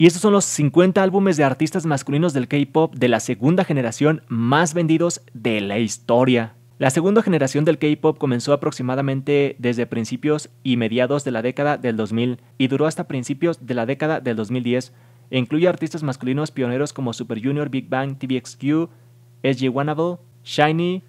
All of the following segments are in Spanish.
Y estos son los 50 álbumes de artistas masculinos del K-Pop de la segunda generación más vendidos de la historia. La segunda generación del K-Pop comenzó aproximadamente desde principios y mediados de la década del 2000 y duró hasta principios de la década del 2010. E incluye artistas masculinos pioneros como Super Junior, Big Bang, TVXQ, SG Wannable, Shiny,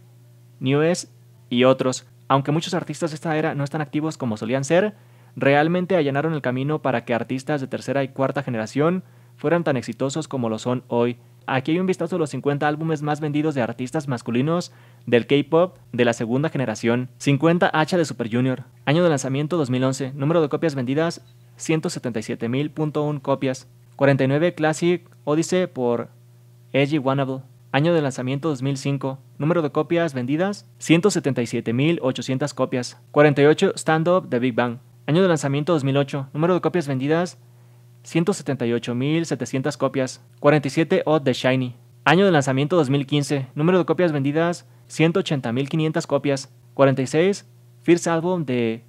Newest y otros. Aunque muchos artistas de esta era no están activos como solían ser, realmente allanaron el camino para que artistas de tercera y cuarta generación fueran tan exitosos como lo son hoy. Aquí hay un vistazo de los 50 álbumes más vendidos de artistas masculinos del K-pop de la segunda generación. 50 Hacha de Super Junior. Año de lanzamiento 2011. Número de copias vendidas 177.000.1 copias. 49 Classic Odyssey por Edgy Wannable. Año de lanzamiento 2005. Número de copias vendidas 177.800 copias. 48 Stand Up de Big Bang. Año de lanzamiento 2008. Número de copias vendidas 178.700 copias. 47 Odd The Shiny. Año de lanzamiento 2015. Número de copias vendidas 180.500 copias. 46 First Album de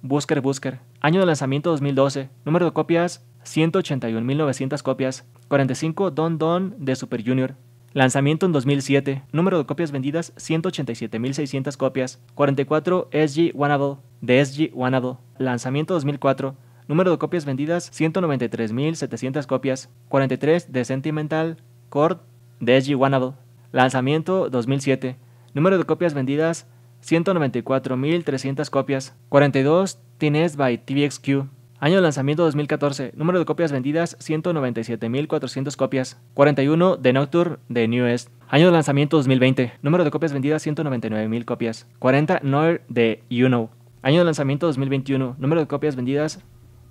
Busker Busker. Año de lanzamiento 2012. Número de copias 181.900 copias. 45 Don Don de Super Junior. Lanzamiento en 2007. Número de copias vendidas 187.600 copias. 44 SG Wannable, de SG Wannable. Lanzamiento 2004. Número de copias vendidas 193.700 copias. 43 de Sentimental Chord de SG Wannable. Lanzamiento 2007. Número de copias vendidas 194.300 copias. 42 Tines by TVXQ. Año de lanzamiento 2014. Número de copias vendidas 197.400 copias. 41 de Nocturne de Newest. Año de lanzamiento 2020. Número de copias vendidas 199.000 copias. 40 Noir de You Know. Año de lanzamiento 2021. Número de copias vendidas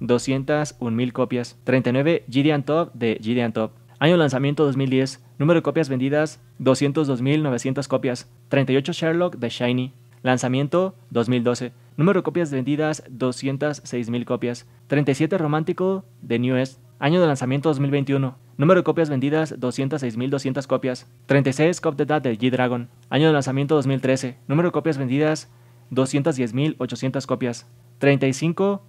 201.000 copias. 39 Gideon Top de Gideon Top. Año de lanzamiento 2010. Número de copias vendidas 202.900 copias. 38 Sherlock de Shiny. Lanzamiento 2012. Número de copias vendidas 206.000 copias. 37 Romántico de news Año de lanzamiento 2021. Número de copias vendidas 206.200 copias. 36 Cop the Dad de G-Dragon. Año de lanzamiento 2013. Número de copias vendidas 210.800 copias. 35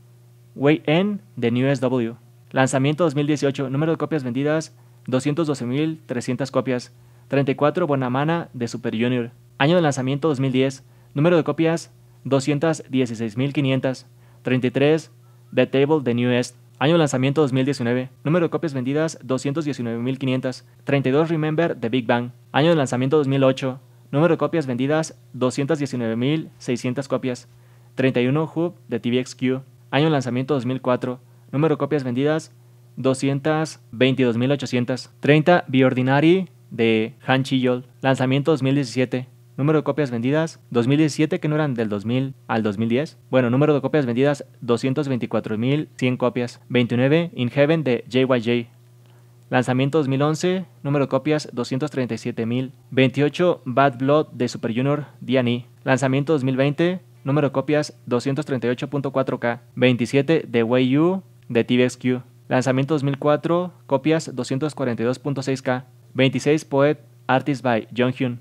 Way N de Newest W... Lanzamiento 2018. Número de copias vendidas 212.300 copias. 34 Bonamana de Super Junior. Año de lanzamiento 2010. Número de copias 33. The Table, The Newest, Año lanzamiento 2019. Número de copias vendidas 219.500. 32 Remember The Big Bang. Año de lanzamiento 2008. Número de copias vendidas 219.600 copias. 31 Hub de TVXQ. Año de lanzamiento 2004. Número de copias vendidas 222.800. 30 Ordinary, de Han Chiyol. Lanzamiento 2017. Número de copias vendidas 2017 que no eran del 2000 al 2010. Bueno, número de copias vendidas 224.100 copias. 29 In Heaven de JYJ. Lanzamiento 2011, número de copias 237.000. 28 Bad Blood de Super Junior D&E. Lanzamiento 2020, número de copias 238.4k. 27 The Way You, de TVXQ. Lanzamiento 2004, copias 242.6k. 26 Poet Artist by Hyun.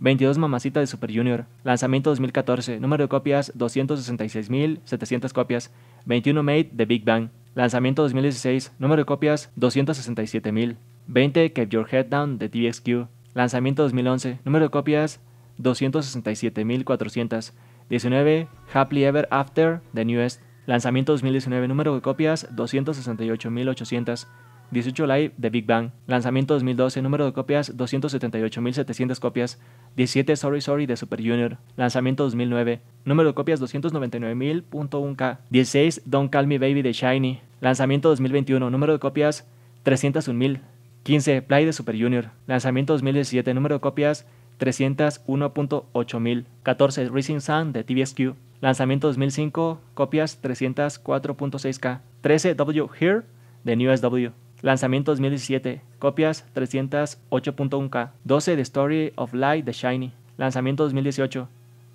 22 Mamacita de Super Junior, lanzamiento 2014, número de copias 266.700 copias. 21 Made de Big Bang, lanzamiento 2016, número de copias 267.000. 20 Keep Your Head Down de TVXQ, lanzamiento 2011, número de copias 267.400. 19 Happily Ever After de Newest, lanzamiento 2019, número de copias 268.800. 18 Live de Big Bang, lanzamiento 2012, número de copias 278.700 copias, 17 Sorry Sorry de Super Junior, lanzamiento 2009, número de copias 299.000.1K, 16 Don't Call Me Baby de Shiny, lanzamiento 2021, número de copias 301.000, 15 Play de Super Junior, lanzamiento 2017, número de copias 301,800, 14 Rising Sun de TVSQ, lanzamiento 2005, copias 304.6K, 13 W Here de New SW, Lanzamiento 2017. Copias 308.1K. 12 The Story of Light The Shiny. Lanzamiento 2018.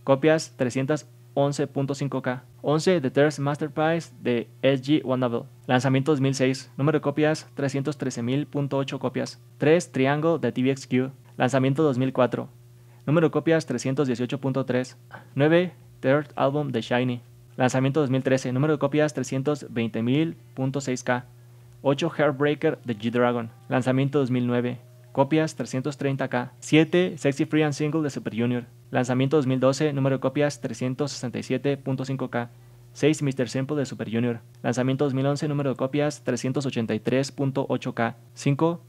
Copias 311.5K. 11 The Third Masterpiece de SG One Lanzamiento 2006. Número de copias 313.000.8 copias. 3 Triangle de TVXQ. Lanzamiento 2004. Número de copias 318.3. 9 Third Album de Shiny. Lanzamiento 2013. Número de copias 320.000.6K. 8 Heartbreaker de G-Dragon, lanzamiento 2009. Copias 330k. 7 Sexy Free and Single de Super Junior, lanzamiento 2012, número de copias 367.5k. 6 Mr. Simple de Super Junior, lanzamiento 2011, número de copias 383.8k. 5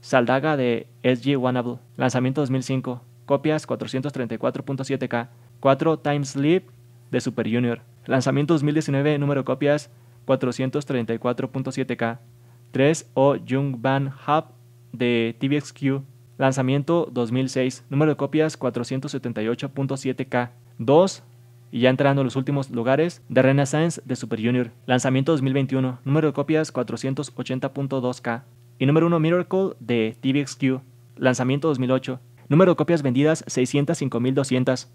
Saldaga de SG Wannable, lanzamiento 2005, copias 434.7k. 4 Time Sleep de Super Junior, lanzamiento 2019, número de copias 434.7k. 3 o Jung Van Hub de TVXQ. Lanzamiento 2006. Número de copias 478.7K. 2. Y ya entrando en los últimos lugares, The Renaissance de Super Junior. Lanzamiento 2021. Número de copias 480.2K. Y número 1 Miracle de TVXQ. Lanzamiento 2008. Número de copias vendidas 605.200.